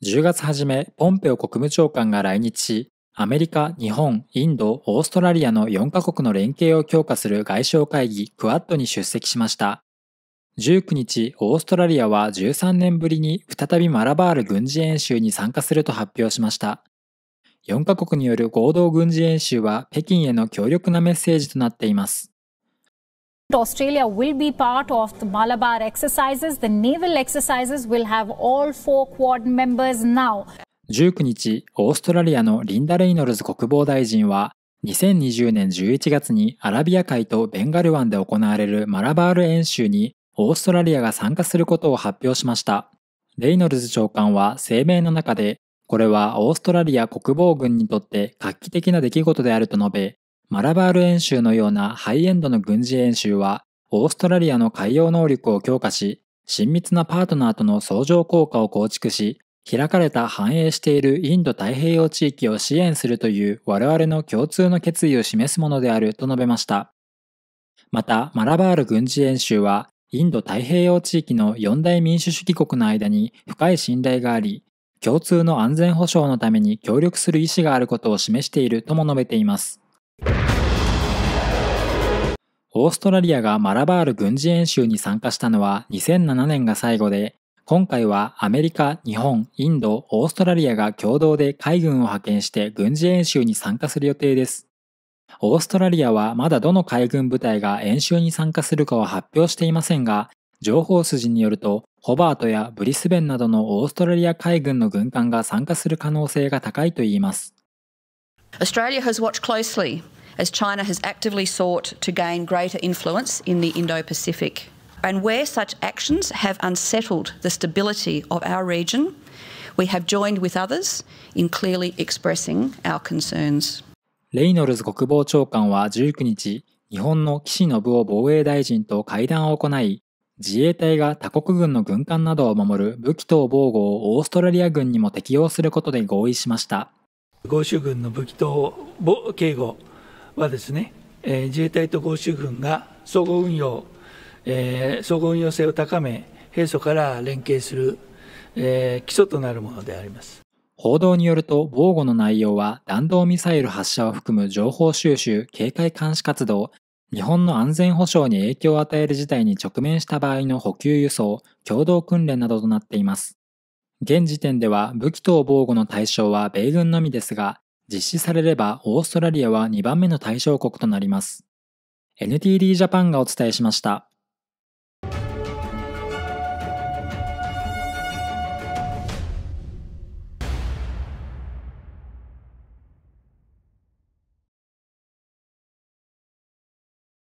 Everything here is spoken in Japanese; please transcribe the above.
10月初め、ポンペオ国務長官が来日し、アメリカ、日本、インド、オーストラリアの4カ国の連携を強化する外相会議クアッドに出席しました。19日、オーストラリアは13年ぶりに再びマラバール軍事演習に参加すると発表しました。4カ国による合同軍事演習は北京への強力なメッセージとなっています。Australia will be part of the Malabar exercises. The naval exercises will have all four quad members now. 19日、オーストラリアのリンダ・レイノルズ国防大臣は、2020年11月にアラビア海とベンガル湾で行われるマラバール演習にオーストラリアが参加することを発表しました。レイノルズ長官は声明の中で、これはオーストラリア国防軍にとって画期的な出来事であると述べ、マラバール演習のようなハイエンドの軍事演習は、オーストラリアの海洋能力を強化し、親密なパートナーとの相乗効果を構築し、開かれた繁栄しているインド太平洋地域を支援するという我々の共通の決意を示すものであると述べました。また、マラバール軍事演習は、インド太平洋地域の四大民主主義国の間に深い信頼があり、共通の安全保障のために協力する意思があることを示しているとも述べています。オーストラリアがマラバール軍事演習に参加したのは2007年が最後で、今回はアメリカ、日本、インド、オーストラリアが共同で海軍を派遣して軍事演習に参加する予定です。オーストラリアはまだどの海軍部隊が演習に参加するかは発表していませんが、情報筋によると、ホバートやブリスベンなどのオーストラリア海軍の軍艦が参加する可能性が高いといいます。Australia has watched closely as China has actively sought to gain greater influence in the Indo Pacific. And where such actions have unsettled the stability of our region, we have joined with others in clearly expressing our concerns. レイノルズ国防長官は19日、日本の岸信夫防衛大臣と会談を行い、自衛隊が他国軍の軍艦などを守る武器等防護をオーストラリア軍にも適用することで合意しました。豪州軍の武器と警護はですね、えー、自衛隊と豪州軍が総合運用、えー、総合運用性を高め、平素から連携する、えー、基礎となるものであります。報道によると、防護の内容は弾道ミサイル発射を含む情報収集、警戒監視活動、日本の安全保障に影響を与える事態に直面した場合の補給輸送、共同訓練などとなっています。現時点では武器等防護の対象は米軍のみですが、実施されればオーストラリアは2番目の対象国となります。NTD ジャパンがお伝えしました。